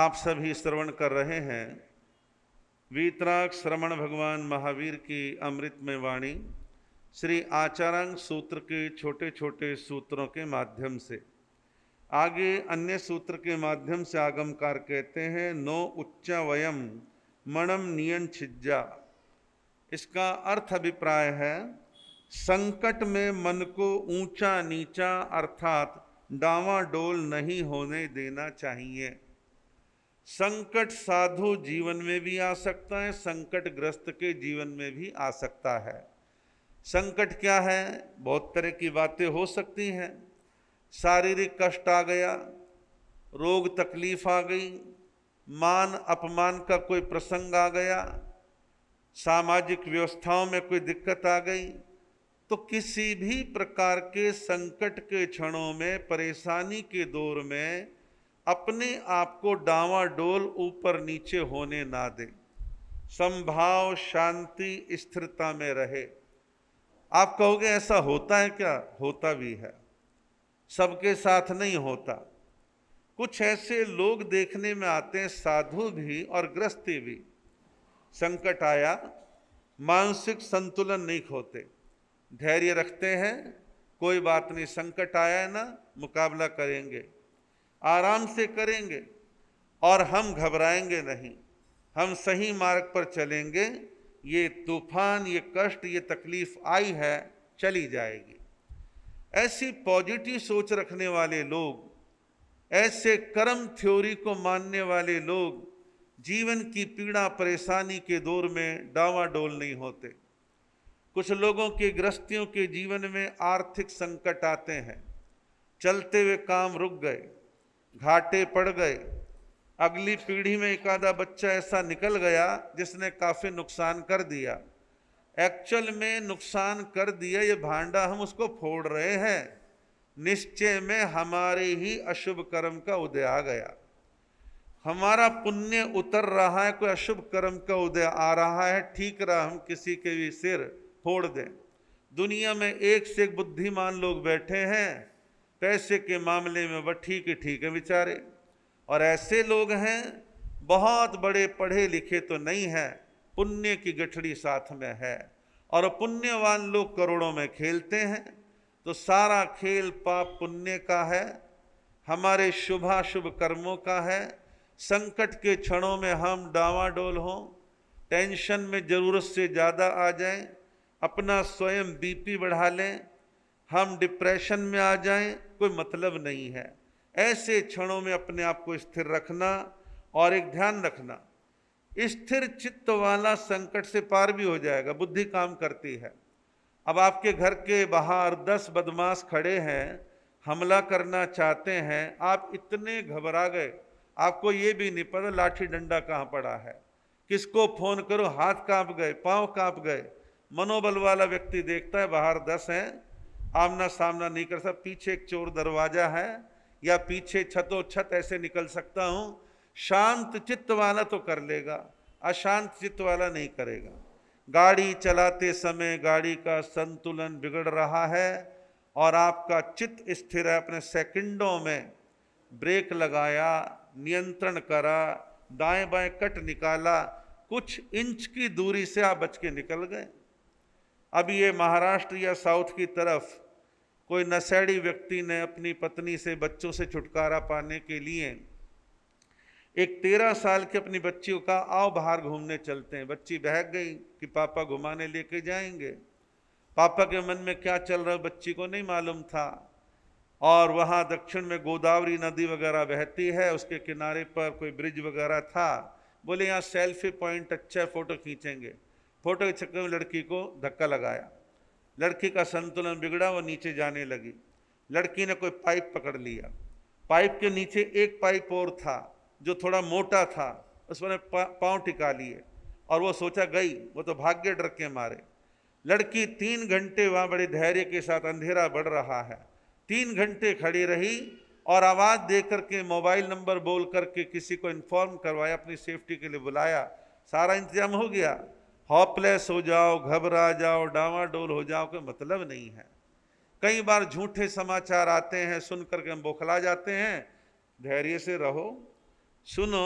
आप सभी श्रवण कर रहे हैं वीतराग श्रवण भगवान महावीर की अमृत में वाणी श्री आचारांग सूत्र के छोटे छोटे सूत्रों के माध्यम से आगे अन्य सूत्र के माध्यम से आगमकार कहते हैं नो उच्चा वयम मणम नियन छिज्जा इसका अर्थ अभिप्राय है संकट में मन को ऊंचा नीचा अर्थात डावा डोल नहीं होने देना चाहिए संकट साधु जीवन में भी आ सकता है संकट ग्रस्त के जीवन में भी आ सकता है संकट क्या है बहुत तरह की बातें हो सकती हैं शारीरिक कष्ट आ गया रोग तकलीफ आ गई मान अपमान का कोई प्रसंग आ गया सामाजिक व्यवस्थाओं में कोई दिक्कत आ गई तो किसी भी प्रकार के संकट के क्षणों में परेशानी के दौर में अपने आप को डावाडोल ऊपर नीचे होने ना दे संभाव शांति स्थिरता में रहे आप कहोगे ऐसा होता है क्या होता भी है सबके साथ नहीं होता कुछ ऐसे लोग देखने में आते हैं साधु भी और ग्रस्थी भी संकट आया मानसिक संतुलन नहीं खोते धैर्य रखते हैं कोई बात नहीं संकट आया है ना मुकाबला करेंगे आराम से करेंगे और हम घबराएंगे नहीं हम सही मार्ग पर चलेंगे ये तूफान ये कष्ट ये तकलीफ आई है चली जाएगी ऐसी पॉजिटिव सोच रखने वाले लोग ऐसे कर्म थ्योरी को मानने वाले लोग जीवन की पीड़ा परेशानी के दौर में डावाडोल नहीं होते कुछ लोगों के गृहस्थियों के जीवन में आर्थिक संकट आते हैं चलते हुए काम रुक गए घाटे पड़ गए अगली पीढ़ी में एक आधा बच्चा ऐसा निकल गया जिसने काफ़ी नुकसान कर दिया एक्चुअल में नुकसान कर दिया ये भांडा हम उसको फोड़ रहे हैं निश्चय में हमारे ही अशुभ कर्म का उदय आ गया हमारा पुण्य उतर रहा है कोई अशुभ कर्म का उदय आ रहा है ठीक रहा हम किसी के भी सिर फोड़ दें दुनिया में एक से एक बुद्धिमान लोग बैठे हैं पैसे के मामले में वह ठीक ही ठीक है बेचारे और ऐसे लोग हैं बहुत बड़े पढ़े लिखे तो नहीं हैं पुण्य की गठड़ी साथ में है और पुण्यवान लोग करोड़ों में खेलते हैं तो सारा खेल पाप पुण्य का है हमारे शुभाशुभ कर्मों का है संकट के क्षणों में हम डावाडोल हों टेंशन में ज़रूरत से ज़्यादा आ जाएं, अपना स्वयं बीपी बढ़ा लें हम डिप्रेशन में आ जाएं कोई मतलब नहीं है ऐसे क्षणों में अपने आप को स्थिर रखना और एक ध्यान रखना स्थिर चित्त वाला संकट से पार भी हो जाएगा बुद्धि काम करती है अब आपके घर के बाहर दस बदमाश खड़े हैं हमला करना चाहते हैं आप इतने घबरा गए आपको ये भी नहीं पता लाठी डंडा कहाँ पड़ा है किसको फोन करो हाथ कांप गए पांव कांप गए मनोबल वाला व्यक्ति देखता है बाहर दस हैं आमना सामना नहीं कर सकता पीछे एक चोर दरवाजा है या पीछे छतो छत ऐसे निकल सकता हूँ शांत चित्त वाला तो कर लेगा अशांत चित्त वाला नहीं करेगा गाड़ी चलाते समय गाड़ी का संतुलन बिगड़ रहा है और आपका चित्त स्थिर है अपने सेकंडों में ब्रेक लगाया नियंत्रण करा दाएं बाएं कट निकाला कुछ इंच की दूरी से आप बच के निकल गए अब ये महाराष्ट्र या साउथ की तरफ कोई नशेड़ी व्यक्ति ने अपनी पत्नी से बच्चों से छुटकारा पाने के लिए एक तेरह साल की अपनी बच्चियों का आओ बाहर घूमने चलते हैं बच्ची बहक गई कि पापा घुमाने लेके जाएंगे पापा के मन में क्या चल रहा है बच्ची को नहीं मालूम था और वहाँ दक्षिण में गोदावरी नदी वगैरह बहती है उसके किनारे पर कोई ब्रिज वगैरह था बोले यहाँ सेल्फी पॉइंट अच्छा है फ़ोटो खींचेंगे फोटो के चक्कर में लड़की को धक्का लगाया लड़की का संतुलन बिगड़ा वो नीचे जाने लगी लड़की ने कोई पाइप पकड़ लिया पाइप के नीचे एक पाइप और था जो थोड़ा मोटा था उसमें पाँव टिका लिए और वो सोचा गई वो तो भाग्य डर के मारे लड़की तीन घंटे वहाँ बड़े धैर्य के साथ अंधेरा बढ़ रहा है तीन घंटे खड़ी रही और आवाज़ दे करके मोबाइल नंबर बोल करके किसी को इन्फॉर्म करवाया अपनी सेफ्टी के लिए बुलाया सारा इंतजाम हो गया हॉपलेस हो जाओ घबरा जाओ डावाडोल हो जाओ कोई मतलब नहीं है कई बार झूठे समाचार आते हैं सुन करके हम बौखला जाते हैं धैर्य से रहो सुनो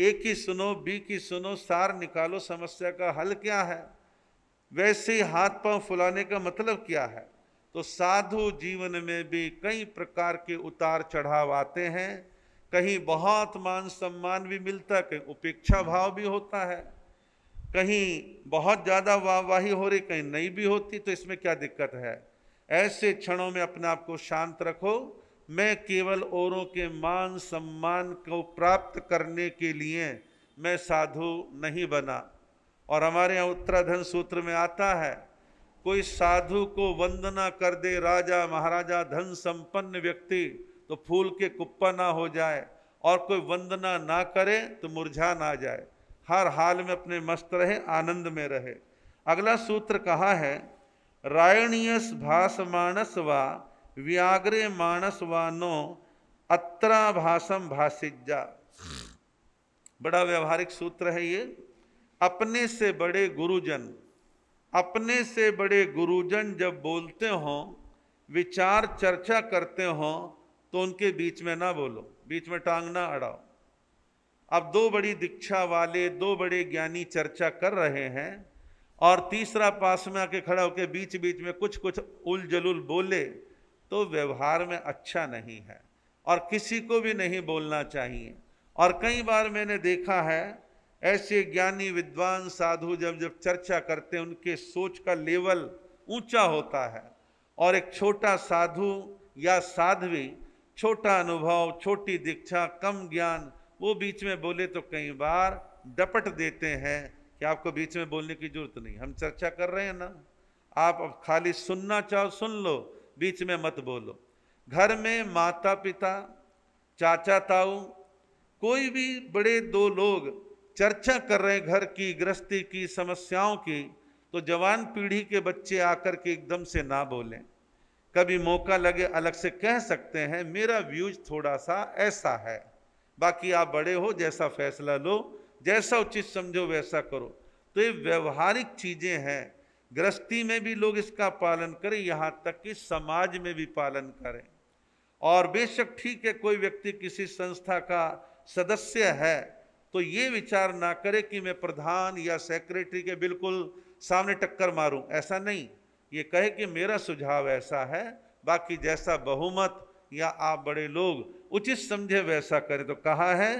ए की सुनो बी की सुनो सार निकालो समस्या का हल क्या है वैसे ही हाथ पांव फुलाने का मतलब क्या है तो साधु जीवन में भी कई प्रकार के उतार चढ़ाव आते हैं कहीं बहुत मान सम्मान भी मिलता है कहीं उपेक्षा भाव भी होता है कहीं बहुत ज़्यादा वाहवाही हो रही कहीं नहीं भी होती तो इसमें क्या दिक्कत है ऐसे क्षणों में अपने आप को शांत रखो मैं केवल औरों के मान सम्मान को प्राप्त करने के लिए मैं साधु नहीं बना और हमारे यहाँ उत्तराधन सूत्र में आता है कोई साधु को वंदना कर दे राजा महाराजा धन संपन्न व्यक्ति तो फूल के कुप्पा ना हो जाए और कोई वंदना ना करे तो मुरझा ना जाए हर हाल में अपने मस्त रहे आनंद में रहे अगला सूत्र कहा है रायणीयस भास मानस वा व्याग्रे मानस व नो अत्रा भाषम भाषिज्जा बड़ा व्यवहारिक सूत्र है ये अपने से बड़े गुरुजन अपने से बड़े गुरुजन जब बोलते हों विचार चर्चा करते हों तो उनके बीच में ना बोलो बीच में टांग ना अड़ाओ अब दो बड़ी दीक्षा वाले दो बड़े ज्ञानी चर्चा कर रहे हैं और तीसरा पास में आके खड़ा होकर बीच बीच में कुछ कुछ उलझलुल बोले तो व्यवहार में अच्छा नहीं है और किसी को भी नहीं बोलना चाहिए और कई बार मैंने देखा है ऐसे ज्ञानी विद्वान साधु जब जब चर्चा करते हैं उनके सोच का लेवल ऊंचा होता है और एक छोटा साधु या साध्वी छोटा अनुभव छोटी दीक्षा कम ज्ञान वो बीच में बोले तो कई बार डपट देते हैं कि आपको बीच में बोलने की जरूरत नहीं हम चर्चा कर रहे हैं ना आप अब खाली सुनना चाहो सुन लो बीच में मत बोलो घर में माता पिता चाचा ताऊ कोई भी बड़े दो लोग चर्चा कर रहे हैं घर की गृहस्थी की समस्याओं की तो जवान पीढ़ी के बच्चे आकर के एकदम से ना बोलें कभी मौका लगे अलग से कह सकते हैं मेरा व्यूज थोड़ा सा ऐसा है बाकी आप बड़े हो जैसा फैसला लो जैसा उचित समझो वैसा करो तो ये व्यवहारिक चीज़ें हैं गृहस्थी में भी लोग इसका पालन करें यहाँ तक कि समाज में भी पालन करें और बेशक ठीक है कोई व्यक्ति किसी संस्था का सदस्य है तो ये विचार ना करे कि मैं प्रधान या सेक्रेटरी के बिल्कुल सामने टक्कर मारूं ऐसा नहीं ये कहे कि मेरा सुझाव ऐसा है बाकी जैसा बहुमत या आप बड़े लोग उचित समझे वैसा करे तो कहा है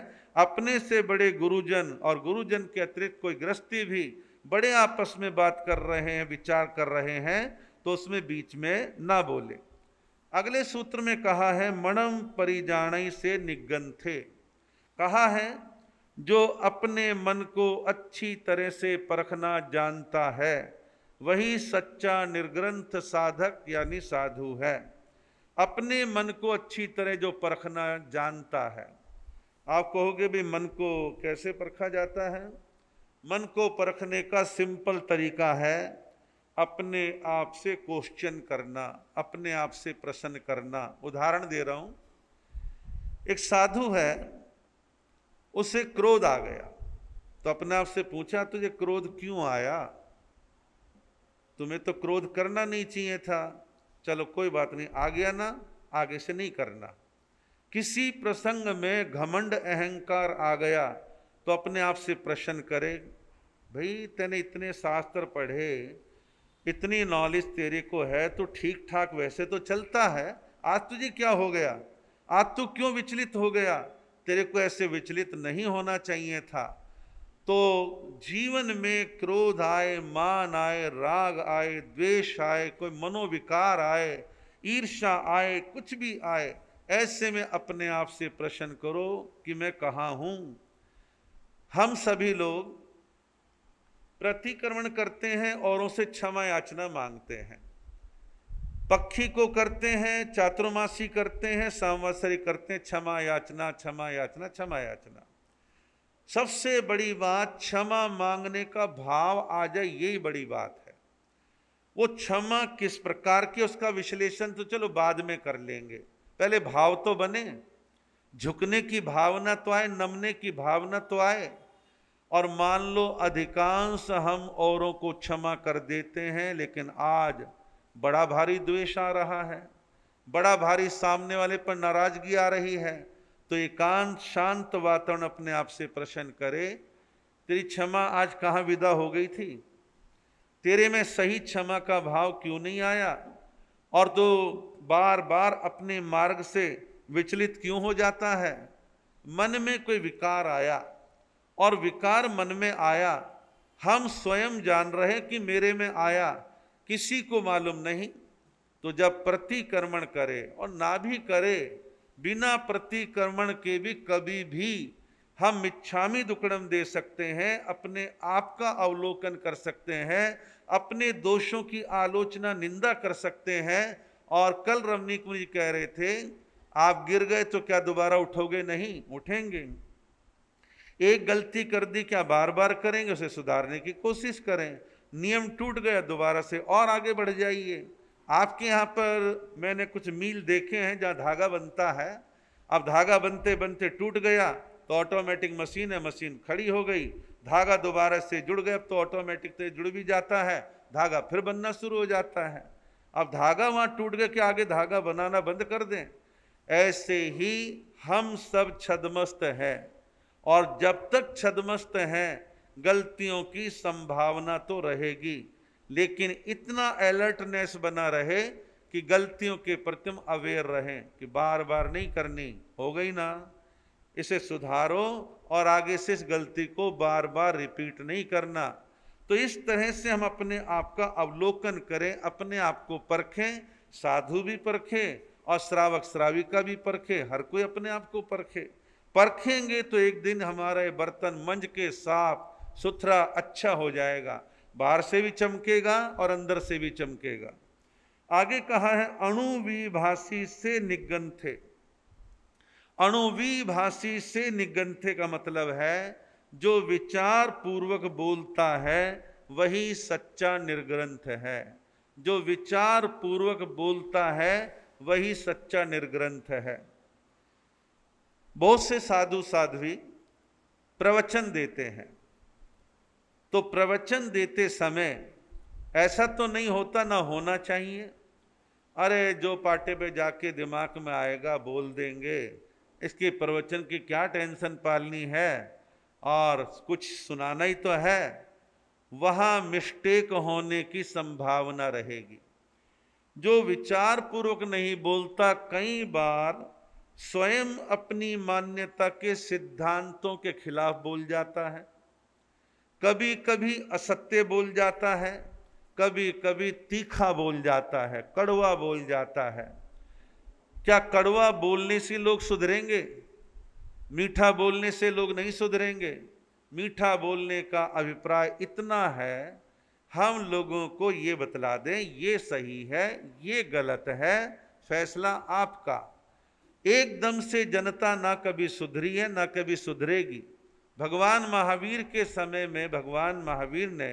अपने से बड़े गुरुजन और गुरुजन के अतिरिक्त कोई गृहस्थी भी बड़े आपस में बात कर रहे हैं विचार कर रहे हैं तो उसमें बीच में ना बोले अगले सूत्र में कहा है मणम परिजाण से निगन थे कहा है जो अपने मन को अच्छी तरह से परखना जानता है वही सच्चा निर्ग्रंथ साधक यानी साधु है अपने मन को अच्छी तरह जो परखना जानता है आप कहोगे भी मन को कैसे परखा जाता है मन को परखने का सिंपल तरीका है अपने आप से क्वेश्चन करना अपने आप से प्रश्न करना उदाहरण दे रहा हूँ एक साधु है उसे क्रोध आ गया तो अपने आप से पूछा तुझे क्रोध क्यों आया तुम्हें तो क्रोध करना नहीं चाहिए था चलो कोई बात नहीं आ गया ना आगे से नहीं करना किसी प्रसंग में घमंड अहंकार आ गया तो अपने आप से प्रश्न करे भाई तेने इतने शास्त्र पढ़े इतनी नॉलेज तेरे को है तो ठीक ठाक वैसे तो चलता है आज तुझे क्या हो गया आज तू क्यों विचलित हो गया तेरे को ऐसे विचलित नहीं होना चाहिए था तो जीवन में क्रोध आए मान आए राग आए द्वेष आए कोई मनोविकार आए ईर्षा आए कुछ भी आए ऐसे में अपने आप से प्रश्न करो कि मैं कहाँ हूँ हम सभी लोग प्रतिक्रमण करते हैं औरों से क्षमा याचना मांगते हैं पक्षी को करते हैं चातुर्मासी करते हैं संवत्सरी करते हैं क्षमा याचना क्षमा याचना क्षमा याचना सबसे बड़ी बात क्षमा मांगने का भाव आ जाए यही बड़ी बात है वो क्षमा किस प्रकार की उसका विश्लेषण तो चलो बाद में कर लेंगे पहले भाव तो बने झुकने की भावना तो आए नमने की भावना तो आए और मान लो अधिकांश हम औरों को क्षमा कर देते हैं लेकिन आज बड़ा भारी द्वेष आ रहा है बड़ा भारी सामने वाले पर नाराजगी आ रही है तो एकांत शांत वातावरण अपने आप से प्रसन्न करे तेरी क्षमा आज कहाँ विदा हो गई थी तेरे में सही क्षमा का भाव क्यों नहीं आया और तो बार बार अपने मार्ग से विचलित क्यों हो जाता है मन में कोई विकार आया और विकार मन में आया हम स्वयं जान रहे कि मेरे में आया किसी को मालूम नहीं तो जब प्रतिक्रमण करे और ना भी करे बिना प्रतिक्रमण के भी कभी भी हम मिच्छामी दुकड़म दे सकते हैं अपने आप का अवलोकन कर सकते हैं अपने दोषों की आलोचना निंदा कर सकते हैं और कल रमनीक मुनि कह रहे थे आप गिर गए तो क्या दोबारा उठोगे नहीं उठेंगे एक गलती कर दी क्या बार बार करेंगे उसे सुधारने की कोशिश करें नियम टूट गया दोबारा से और आगे बढ़ जाइए आपके यहाँ पर मैंने कुछ मील देखे हैं जहाँ धागा बनता है अब धागा बनते बनते टूट गया तो ऑटोमेटिक मशीन है मशीन खड़ी हो गई धागा दोबारा से जुड़ गया अब तो ऑटोमेटिक तो से जुड़ भी जाता है धागा फिर बनना शुरू हो जाता है अब धागा वहाँ टूट गया कि आगे धागा बनाना बंद कर दें ऐसे ही हम सब छदमस्त हैं और जब तक छदमस्त हैं गलतियों की संभावना तो रहेगी लेकिन इतना अलर्टनेस बना रहे कि गलतियों के प्रति अवेयर रहें कि बार बार नहीं करनी हो गई ना इसे सुधारो और आगे से इस गलती को बार बार रिपीट नहीं करना तो इस तरह से हम अपने आप का अवलोकन करें अपने आप को परखें साधु भी परखे और श्रावक श्राविका भी परखे हर कोई अपने आप को परखे परखेंगे तो एक दिन हमारा बर्तन मंज के साफ सुथरा अच्छा हो जाएगा बाहर से भी चमकेगा और अंदर से भी चमकेगा आगे कहा है अणुविभाषी से निगंथे अणुविभाषी से निगंथे का मतलब है जो विचार पूर्वक बोलता है वही सच्चा निर्ग्रंथ है जो विचार पूर्वक बोलता है वही सच्चा निर्ग्रंथ है बहुत से साधु साध्वी प्रवचन देते हैं तो प्रवचन देते समय ऐसा तो नहीं होता ना होना चाहिए अरे जो पाटे पे जाके दिमाग में आएगा बोल देंगे इसके प्रवचन की क्या टेंशन पालनी है और कुछ सुनाना ही तो है वहाँ मिस्टेक होने की संभावना रहेगी जो विचार पूर्वक नहीं बोलता कई बार स्वयं अपनी मान्यता के सिद्धांतों के खिलाफ बोल जाता है कभी कभी असत्य बोल जाता है कभी कभी तीखा बोल जाता है कड़वा बोल जाता है क्या कड़वा बोलने से लोग सुधरेंगे मीठा बोलने से लोग नहीं सुधरेंगे मीठा बोलने का अभिप्राय इतना है हम लोगों को ये बतला दें ये सही है ये गलत है फैसला आपका एकदम से जनता ना कभी सुधरी है ना कभी सुधरेगी भगवान महावीर के समय में भगवान महावीर ने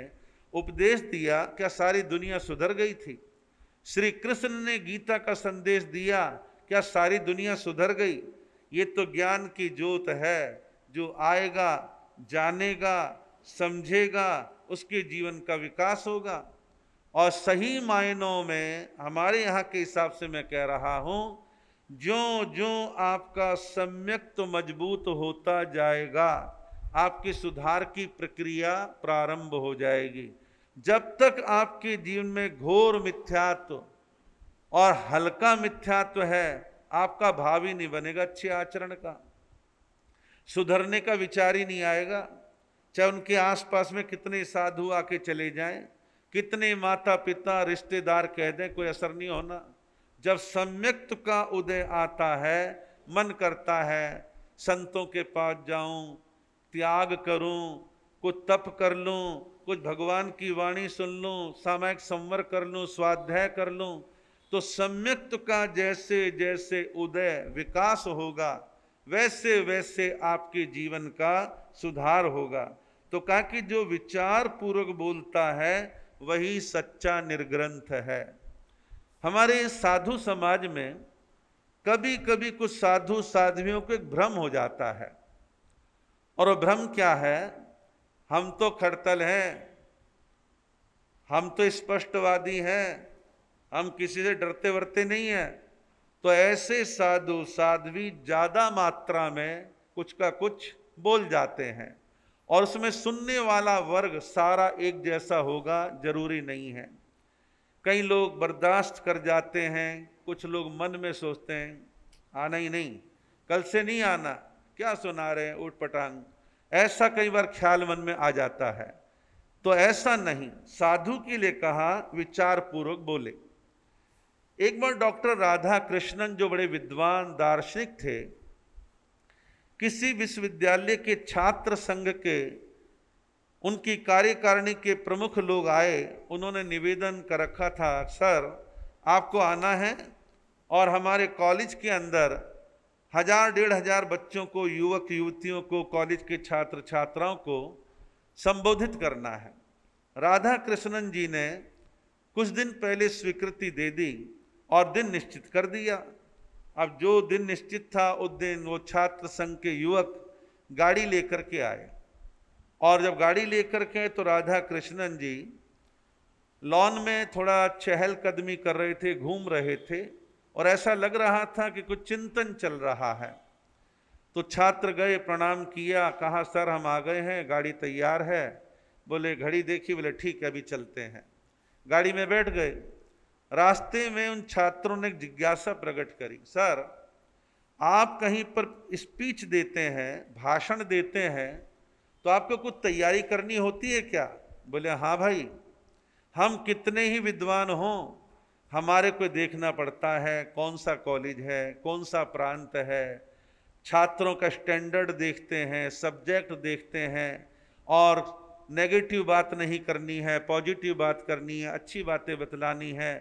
उपदेश दिया क्या सारी दुनिया सुधर गई थी श्री कृष्ण ने गीता का संदेश दिया क्या सारी दुनिया सुधर गई ये तो ज्ञान की जोत है जो आएगा जानेगा समझेगा उसके जीवन का विकास होगा और सही मायनों में हमारे यहाँ के हिसाब से मैं कह रहा हूँ जो जो आपका सम्यक तो मजबूत होता जाएगा आपकी सुधार की प्रक्रिया प्रारंभ हो जाएगी जब तक आपके जीवन में घोर मिथ्यात्व और हल्का मिथ्यात्व है आपका भाव ही नहीं बनेगा अच्छे आचरण का सुधरने का विचार ही नहीं आएगा चाहे उनके आसपास में कितने साधु आके चले जाएं, कितने माता पिता रिश्तेदार कह दें कोई असर नहीं होना जब सम्यक्त का उदय आता है मन करता है संतों के पास जाऊं त्याग करूं कुछ तप कर लूं कुछ भगवान की वाणी सुन लूं सामायिक संवर कर लूं स्वाध्याय कर लूं तो सम्यक्त तो का जैसे जैसे उदय विकास होगा वैसे वैसे आपके जीवन का सुधार होगा तो कहा कि जो विचार पूर्वक बोलता है वही सच्चा निर्ग्रंथ है हमारे साधु समाज में कभी कभी कुछ साधु साध्वियों को एक भ्रम हो जाता है और वो भ्रम क्या है हम तो खड़तल हैं हम तो स्पष्टवादी हैं हम किसी से डरते वरते नहीं हैं तो ऐसे साधु साध्वी ज़्यादा मात्रा में कुछ का कुछ बोल जाते हैं और उसमें सुनने वाला वर्ग सारा एक जैसा होगा जरूरी नहीं है कई लोग बर्दाश्त कर जाते हैं कुछ लोग मन में सोचते हैं आना ही नहीं कल से नहीं आना क्या सुना रहे हैं ऊट पटांग ऐसा कई बार ख्याल मन में आ जाता है तो ऐसा नहीं साधु के लिए कहा विचार पूर्वक बोले एक बार डॉक्टर राधा कृष्णन जो बड़े विद्वान दार्शनिक थे किसी विश्वविद्यालय के छात्र संघ के उनकी कार्यकारिणी के प्रमुख लोग आए उन्होंने निवेदन कर रखा था सर आपको आना है और हमारे कॉलेज के अंदर हजार डेढ़ हजार बच्चों को युवक युवतियों को कॉलेज के छात्र छात्राओं को संबोधित करना है राधा कृष्णन जी ने कुछ दिन पहले स्वीकृति दे दी और दिन निश्चित कर दिया अब जो दिन निश्चित था उस दिन वो छात्र संघ के युवक गाड़ी लेकर के आए और जब गाड़ी लेकर के आए तो राधा कृष्णन जी लॉन में थोड़ा चहलकदमी कर रहे थे घूम रहे थे और ऐसा लग रहा था कि कुछ चिंतन चल रहा है तो छात्र गए प्रणाम किया कहा सर हम आ गए हैं गाड़ी तैयार है बोले घड़ी देखी बोले ठीक है अभी चलते हैं गाड़ी में बैठ गए रास्ते में उन छात्रों ने जिज्ञासा प्रकट करी सर आप कहीं पर स्पीच देते हैं भाषण देते हैं तो आपको कुछ तैयारी करनी होती है क्या बोले हाँ भाई हम कितने ही विद्वान हों हमारे को देखना पड़ता है कौन सा कॉलेज है कौन सा प्रांत है छात्रों का स्टैंडर्ड देखते हैं सब्जेक्ट देखते हैं और नेगेटिव बात नहीं करनी है पॉजिटिव बात करनी है अच्छी बातें बतलानी है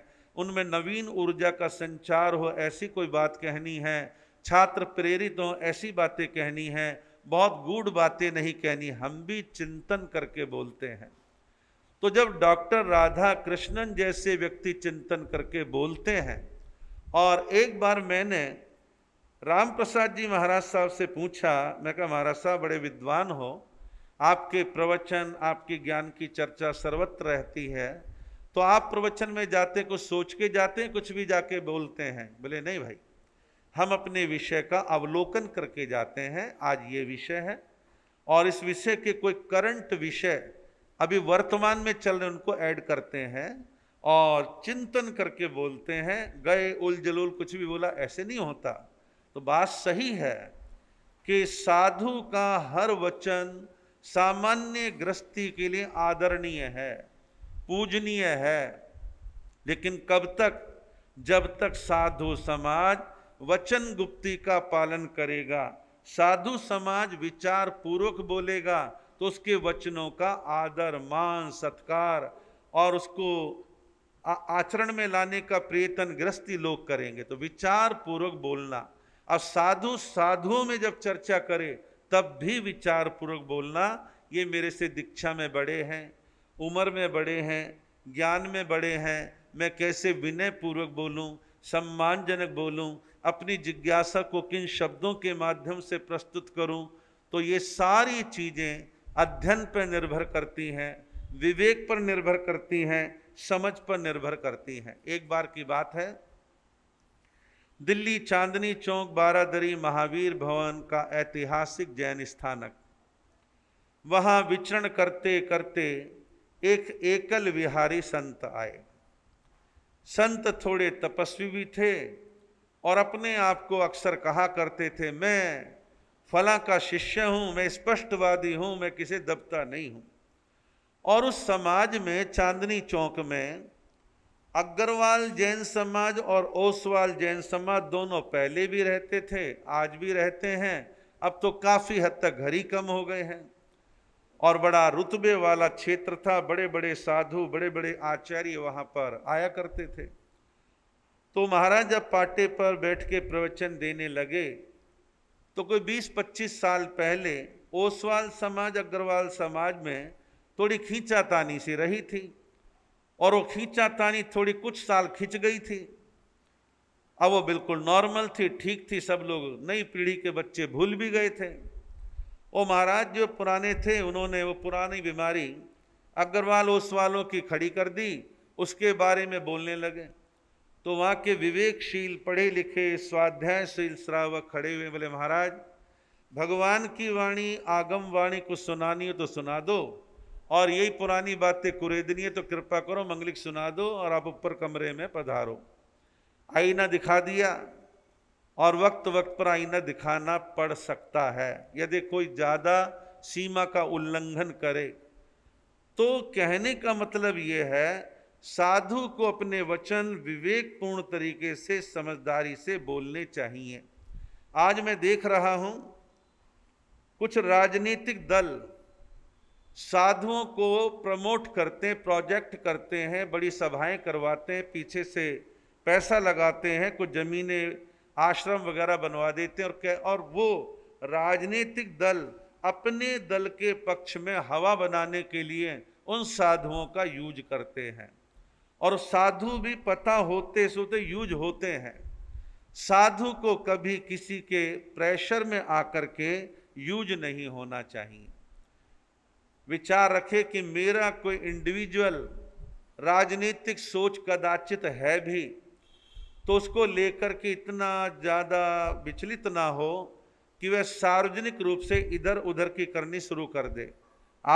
उनमें नवीन ऊर्जा का संचार हो ऐसी कोई बात कहनी है छात्र प्रेरित हों ऐसी बातें कहनी हैं बहुत गुड बातें नहीं कहनी हम भी चिंतन करके बोलते हैं तो जब डॉक्टर राधा कृष्णन जैसे व्यक्ति चिंतन करके बोलते हैं और एक बार मैंने राम प्रसाद जी महाराज साहब से पूछा मैं कहा महाराज साहब बड़े विद्वान हो आपके प्रवचन आपके ज्ञान की चर्चा सर्वत्र रहती है तो आप प्रवचन में जाते कुछ सोच के जाते हैं कुछ भी जाके बोलते हैं बोले नहीं भाई हम अपने विषय का अवलोकन करके जाते हैं आज ये विषय है और इस विषय के कोई करंट विषय अभी वर्तमान में चल रहे उनको ऐड करते हैं और चिंतन करके बोलते हैं गए उल जलूल कुछ भी बोला ऐसे नहीं होता तो बात सही है कि साधु का हर वचन सामान्य गृहस्थी के लिए आदरणीय है पूजनीय है लेकिन कब तक जब तक साधु समाज वचन गुप्ती का पालन करेगा साधु समाज विचार पूर्वक बोलेगा तो उसके वचनों का आदर मान सत्कार और उसको आचरण में लाने का प्रयत्न गृहस्थी लोग करेंगे तो विचार पूर्वक बोलना अब साधु साधुओं में जब चर्चा करे तब भी विचार पूर्वक बोलना ये मेरे से दीक्षा में बड़े हैं उम्र में बड़े हैं ज्ञान में बड़े हैं मैं कैसे विनय पूर्वक बोलूं सम्मानजनक बोलूं अपनी जिज्ञासा को किन शब्दों के माध्यम से प्रस्तुत करूं तो ये सारी चीज़ें अध्ययन पर निर्भर करती हैं विवेक पर निर्भर करती हैं समझ पर निर्भर करती हैं एक बार की बात है दिल्ली चांदनी चौक बारादरी महावीर भवन का ऐतिहासिक जैन स्थानक वहाँ विचरण करते करते एक एकल विहारी संत आए संत थोड़े तपस्वी भी थे और अपने आप को अक्सर कहा करते थे मैं फला का शिष्य हूँ मैं स्पष्टवादी हूँ मैं किसे दबता नहीं हूँ और उस समाज में चांदनी चौक में अग्रवाल जैन समाज और ओसवाल जैन समाज दोनों पहले भी रहते थे आज भी रहते हैं अब तो काफ़ी हद तक घर ही कम हो गए हैं और बड़ा रुतबे वाला क्षेत्र था बड़े बड़े साधु बड़े बड़े आचार्य वहाँ पर आया करते थे तो महाराज जब पाटे पर बैठ के प्रवचन देने लगे तो कोई 20-25 साल पहले ओसवाल समाज अग्रवाल समाज में थोड़ी खींचातानी सी रही थी और वो खींचातानी थोड़ी कुछ साल खिंच गई थी अब वो बिल्कुल नॉर्मल थी ठीक थी सब लोग नई पीढ़ी के बच्चे भूल भी गए थे वो महाराज जो पुराने थे उन्होंने वो पुरानी बीमारी अग्रवाल ओसवालों की खड़ी कर दी उसके बारे में बोलने लगे तो वहाँ के विवेकशील पढ़े लिखे स्वाध्यायशील श्रावक खड़े हुए बोले महाराज भगवान की वाणी आगम वाणी को सुनानी हो तो सुना दो और यही पुरानी बातें कुरेदनी है तो कृपा करो मंगलिक सुना दो और आप ऊपर कमरे में पधारो आईना दिखा दिया और वक्त वक्त पर आईना दिखाना पड़ सकता है यदि कोई ज़्यादा सीमा का उल्लंघन करे तो कहने का मतलब ये है साधु को अपने वचन विवेकपूर्ण तरीके से समझदारी से बोलने चाहिए आज मैं देख रहा हूँ कुछ राजनीतिक दल साधुओं को प्रमोट करते हैं प्रोजेक्ट करते हैं बड़ी सभाएं करवाते हैं पीछे से पैसा लगाते हैं कुछ ज़मीनें आश्रम वगैरह बनवा देते हैं और क्या और वो राजनीतिक दल अपने दल के पक्ष में हवा बनाने के लिए उन साधुओं का यूज करते हैं और साधु भी पता होते सोते यूज होते हैं साधु को कभी किसी के प्रेशर में आकर के यूज नहीं होना चाहिए विचार रखे कि मेरा कोई इंडिविजुअल राजनीतिक सोच कदाचित है भी तो उसको लेकर के इतना ज़्यादा विचलित ना हो कि वह सार्वजनिक रूप से इधर उधर की करनी शुरू कर दे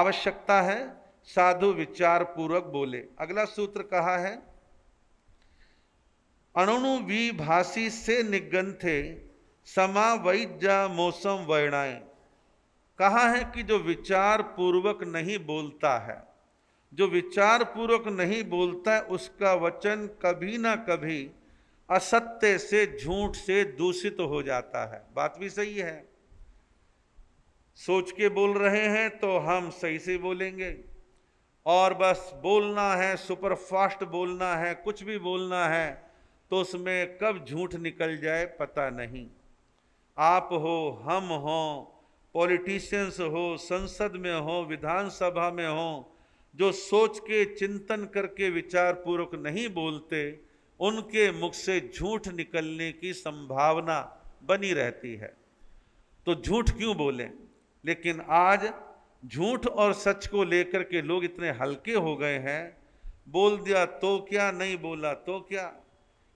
आवश्यकता है साधु विचार पूर्वक बोले अगला सूत्र कहा है अणुणु भी भाषी से निगंथे समा वैद्य मौसम वर्णाए कहा है कि जो विचार पूर्वक नहीं बोलता है जो विचार पूर्वक नहीं बोलता है उसका वचन कभी ना कभी असत्य से झूठ से दूषित तो हो जाता है बात भी सही है सोच के बोल रहे हैं तो हम सही से बोलेंगे और बस बोलना है सुपर फास्ट बोलना है कुछ भी बोलना है तो उसमें कब झूठ निकल जाए पता नहीं आप हो हम हो पॉलिटिशियंस हो संसद में हो विधानसभा में हो जो सोच के चिंतन करके विचार पूर्वक नहीं बोलते उनके मुख से झूठ निकलने की संभावना बनी रहती है तो झूठ क्यों बोलें लेकिन आज झूठ और सच को लेकर के लोग इतने हल्के हो गए हैं बोल दिया तो क्या नहीं बोला तो क्या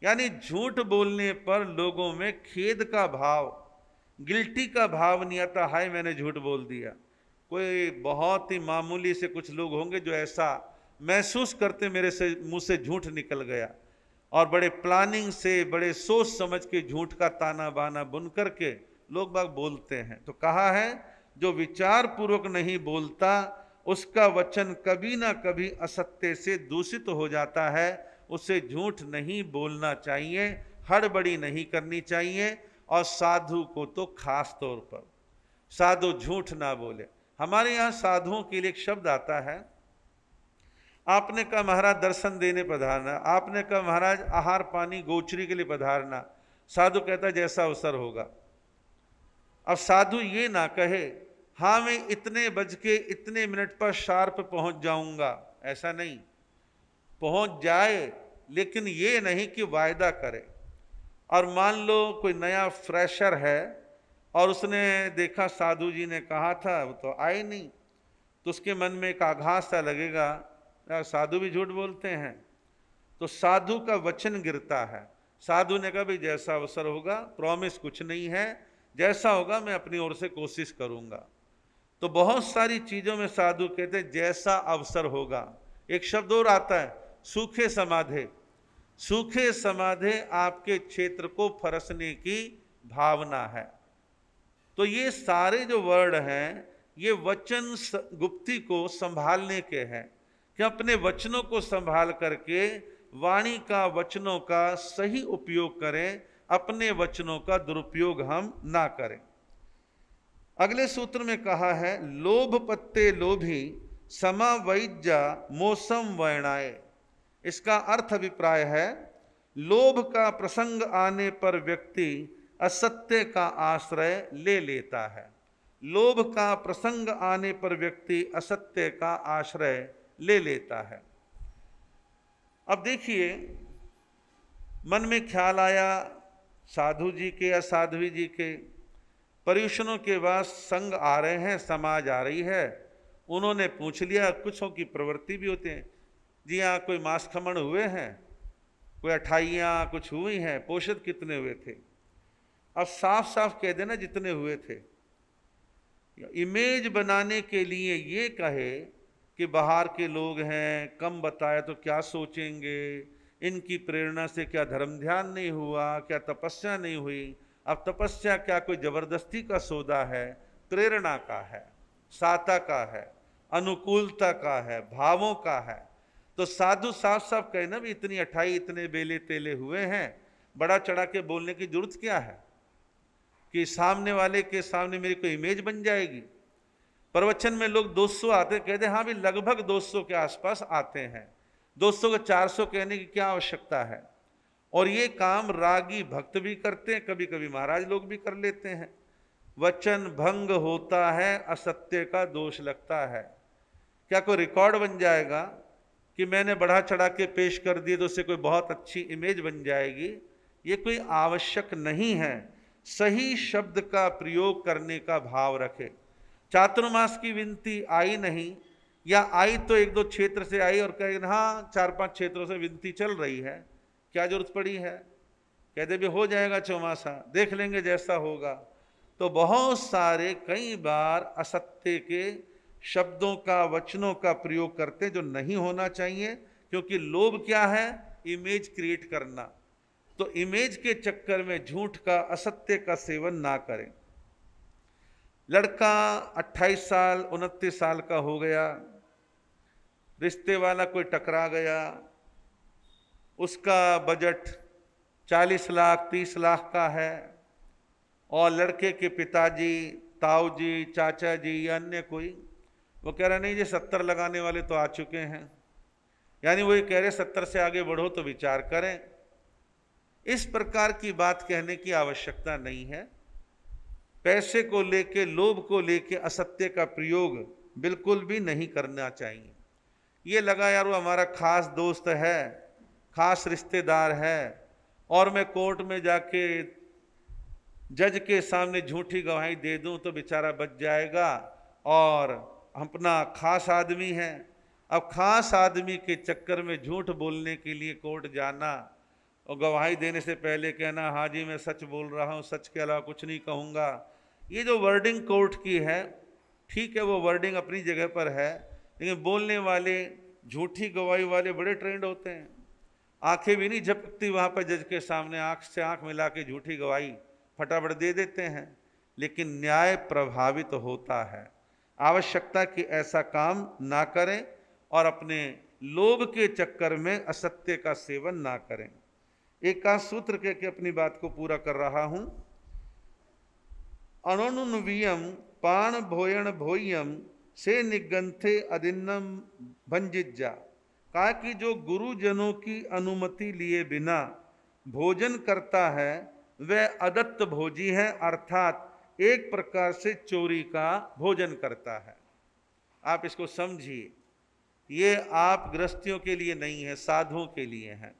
यानी झूठ बोलने पर लोगों में खेद का भाव गिल्टी का भाव नहीं आता हाय मैंने झूठ बोल दिया कोई बहुत ही मामूली से कुछ लोग होंगे जो ऐसा महसूस करते मेरे से मुँह से झूठ निकल गया और बड़े प्लानिंग से बड़े सोच समझ के झूठ का ताना बाना बुन करके लोग बाग बोलते हैं तो कहा है जो विचार पूर्वक नहीं बोलता उसका वचन कभी ना कभी असत्य से दूषित हो जाता है उसे झूठ नहीं बोलना चाहिए हड़बड़ी नहीं करनी चाहिए और साधु को तो खास तौर पर साधु झूठ ना बोले हमारे यहाँ साधुओं के लिए एक शब्द आता है आपने कहा महाराज दर्शन देने पधारना आपने कहा महाराज आहार पानी गोचरी के लिए पधारना साधु कहता जैसा अवसर होगा अब साधु ये ना कहे हाँ मैं इतने बज के इतने मिनट पर शार्प पहुंच जाऊंगा ऐसा नहीं पहुंच जाए लेकिन ये नहीं कि वायदा करे और मान लो कोई नया फ्रेशर है और उसने देखा साधु जी ने कहा था वो तो आए नहीं तो उसके मन में एक आघात सा लगेगा साधु भी झूठ बोलते हैं तो साधु का वचन गिरता है साधु ने कहा भाई जैसा अवसर होगा प्रॉमिस कुछ नहीं है जैसा होगा मैं अपनी ओर से कोशिश करूंगा तो बहुत सारी चीज़ों में साधु कहते हैं जैसा अवसर होगा एक शब्द और आता है सूखे समाधे सूखे समाधे आपके क्षेत्र को फरसने की भावना है तो ये सारे जो वर्ड हैं ये वचन गुप्ती को संभालने के हैं कि अपने वचनों को संभाल करके वाणी का वचनों का सही उपयोग करें अपने वचनों का दुरुपयोग हम ना करें अगले सूत्र में कहा है लोभ पत्ते लोभी समावैज्या मौसम वर्णाए इसका अर्थ अभिप्राय है लोभ का प्रसंग आने पर व्यक्ति असत्य का आश्रय ले लेता है लोभ का प्रसंग आने पर व्यक्ति असत्य का आश्रय ले लेता है अब देखिए मन में ख्याल आया साधु जी के या साध्वी जी के पर्यूषणों के बाद संग आ रहे हैं समाज आ रही है उन्होंने पूछ लिया कुछों की प्रवृत्ति भी होते हैं जी हाँ कोई मांस खमण हुए हैं कोई अठाइयाँ कुछ हुई हैं पोषित कितने हुए थे अब साफ साफ कह देना जितने हुए थे इमेज बनाने के लिए ये कहे कि बाहर के लोग हैं कम बताए तो क्या सोचेंगे इनकी प्रेरणा से क्या धर्म ध्यान नहीं हुआ क्या तपस्या नहीं हुई अब तपस्या क्या कोई जबरदस्ती का सौदा है प्रेरणा का है साता का है अनुकूलता का है भावों का है तो साधु साफ साफ कहे ना भी इतनी अठाई इतने बेले तेले हुए हैं बड़ा चढ़ा के बोलने की जरूरत क्या है कि सामने वाले के सामने मेरी कोई इमेज बन जाएगी प्रवचन में लोग 200 आते कहते हाँ भी लगभग 200 के आसपास आते हैं दोस्तों को 400 कहने की क्या आवश्यकता है और ये काम रागी भक्त भी करते हैं कभी कभी महाराज लोग भी कर लेते हैं वचन भंग होता है असत्य का दोष लगता है क्या कोई रिकॉर्ड बन जाएगा कि मैंने बढ़ा चढ़ा के पेश कर दिए तो उससे कोई बहुत अच्छी इमेज बन जाएगी ये कोई आवश्यक नहीं है सही शब्द का प्रयोग करने का भाव रखे चातुर्मास की विनती आई नहीं या आई तो एक दो क्षेत्र से आई और कहे हाँ चार पांच क्षेत्रों से विनती चल रही है क्या जरूरत पड़ी है कहते भी हो जाएगा चौमासा देख लेंगे जैसा होगा तो बहुत सारे कई बार असत्य के शब्दों का वचनों का प्रयोग करते जो नहीं होना चाहिए क्योंकि लोभ क्या है इमेज क्रिएट करना तो इमेज के चक्कर में झूठ का असत्य का सेवन ना करें लड़का 28 साल उनतीस साल का हो गया रिश्ते वाला कोई टकरा गया उसका बजट चालीस लाख तीस लाख का है और लड़के के पिताजी ताऊ जी चाचा जी या अन्य कोई वो कह रहा नहीं ये सत्तर लगाने वाले तो आ चुके हैं यानी वही कह रहे सत्तर से आगे बढ़ो तो विचार करें इस प्रकार की बात कहने की आवश्यकता नहीं है पैसे को लेके लोभ को लेके असत्य का प्रयोग बिल्कुल भी नहीं करना चाहिए ये लगा यार वो हमारा खास दोस्त है खास रिश्तेदार है और मैं कोर्ट में जाके जज के सामने झूठी गवाही दे दूं तो बेचारा बच जाएगा और अपना खास आदमी है अब खास आदमी के चक्कर में झूठ बोलने के लिए कोर्ट जाना और गवाही देने से पहले कहना हाँ जी मैं सच बोल रहा हूँ सच के अलावा कुछ नहीं कहूँगा ये जो वर्डिंग कोर्ट की है ठीक है वो वर्डिंग अपनी जगह पर है लेकिन बोलने वाले झूठी गवाही वाले बड़े ट्रेंड होते हैं आंखें भी नहीं झपकती वहाँ पर जज के सामने आंख से आंख मिला के झूठी गवाही फटाफट दे देते हैं लेकिन न्याय प्रभावित तो होता है आवश्यकता कि ऐसा काम ना करें और अपने लोभ के चक्कर में असत्य का सेवन ना करें एक का सूत्र के, के अपनी बात को पूरा कर रहा हूँ अनुनवियम पाण भोयण भोयम से निगंथे अधिन्नम भंजिज्जा कहा कि जो गुरुजनों की अनुमति लिए बिना भोजन करता है वह अदत्त भोजी है अर्थात एक प्रकार से चोरी का भोजन करता है आप इसको समझिए ये आप गृहस्थियों के लिए नहीं है साधुओं के लिए है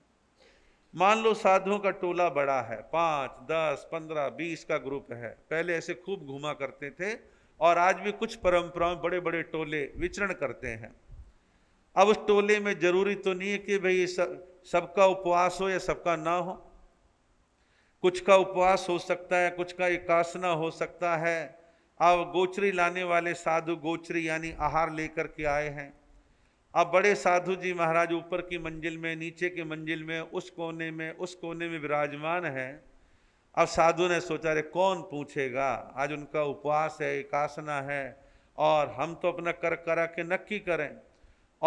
मान लो साधुओं का टोला बड़ा है पाँच दस पंद्रह बीस का ग्रुप है पहले ऐसे खूब घुमा करते थे और आज भी कुछ परंपराओं बड़े बड़े टोले विचरण करते हैं अब उस टोले में जरूरी तो नहीं है कि भाई सबका उपवास हो या सबका ना हो कुछ का उपवास हो सकता है कुछ का एकासना हो सकता है अब गोचरी लाने वाले साधु गोचरी यानी आहार लेकर के आए हैं अब बड़े साधु जी महाराज ऊपर की मंजिल में नीचे की मंजिल में उस कोने में उस कोने में विराजमान हैं अब साधु ने सोचा रे कौन पूछेगा आज उनका उपवास है एकासना है और हम तो अपना कर करा के नक्की करें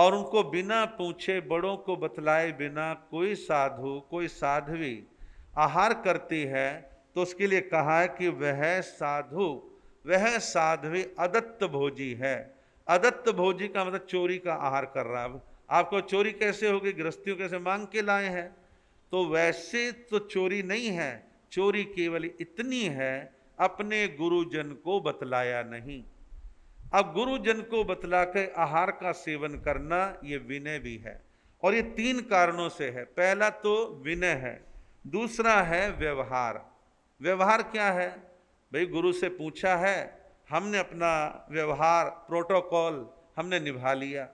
और उनको बिना पूछे बड़ों को बतलाए बिना कोई साधु कोई साध्वी आहार करती है तो उसके लिए कहा है कि वह साधु वह साध्वी अदत्त भोजी है अदत्त भोजी का मतलब चोरी का आहार कर रहा है आपको चोरी कैसे होगी गृहस्थियों कैसे मांग के लाए हैं तो वैसे तो चोरी नहीं है चोरी केवल इतनी है अपने गुरुजन को बतलाया नहीं अब गुरुजन को बतला के आहार का सेवन करना ये विनय भी है और ये तीन कारणों से है पहला तो विनय है दूसरा है व्यवहार व्यवहार क्या है भाई गुरु से पूछा है हमने अपना व्यवहार प्रोटोकॉल हमने निभा लिया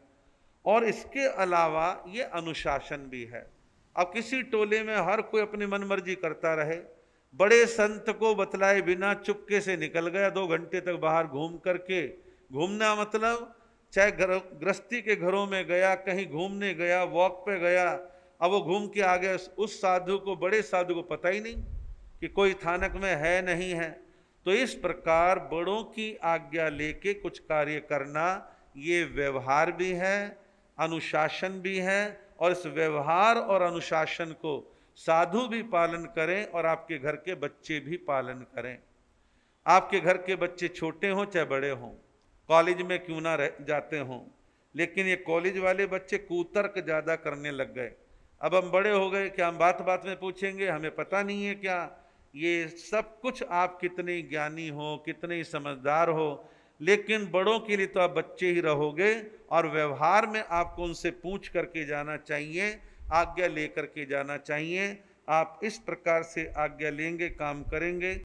और इसके अलावा ये अनुशासन भी है अब किसी टोले में हर कोई अपनी मनमर्जी करता रहे बड़े संत को बतलाए बिना चुपके से निकल गया दो घंटे तक बाहर घूम करके घूमना मतलब चाहे गृहस्थी के घरों में गया कहीं घूमने गया वॉक पे गया अब वो घूम के आ गया उस साधु को बड़े साधु को पता ही नहीं कि कोई थानक में है नहीं है तो इस प्रकार बड़ों की आज्ञा लेके कुछ कार्य करना ये व्यवहार भी है अनुशासन भी है और इस व्यवहार और अनुशासन को साधु भी पालन करें और आपके घर के बच्चे भी पालन करें आपके घर के बच्चे छोटे हों चाहे बड़े हों कॉलेज में क्यों ना रह जाते हों लेकिन ये कॉलेज वाले बच्चे कुतर्क ज़्यादा करने लग गए अब हम बड़े हो गए क्या हम बात बात में पूछेंगे हमें पता नहीं है क्या ये सब कुछ आप कितने ज्ञानी हो कितने समझदार हो लेकिन बड़ों के लिए तो आप बच्चे ही रहोगे और व्यवहार में आपको उनसे पूछ करके जाना चाहिए आज्ञा लेकर के जाना चाहिए आप इस प्रकार से आज्ञा लेंगे काम करेंगे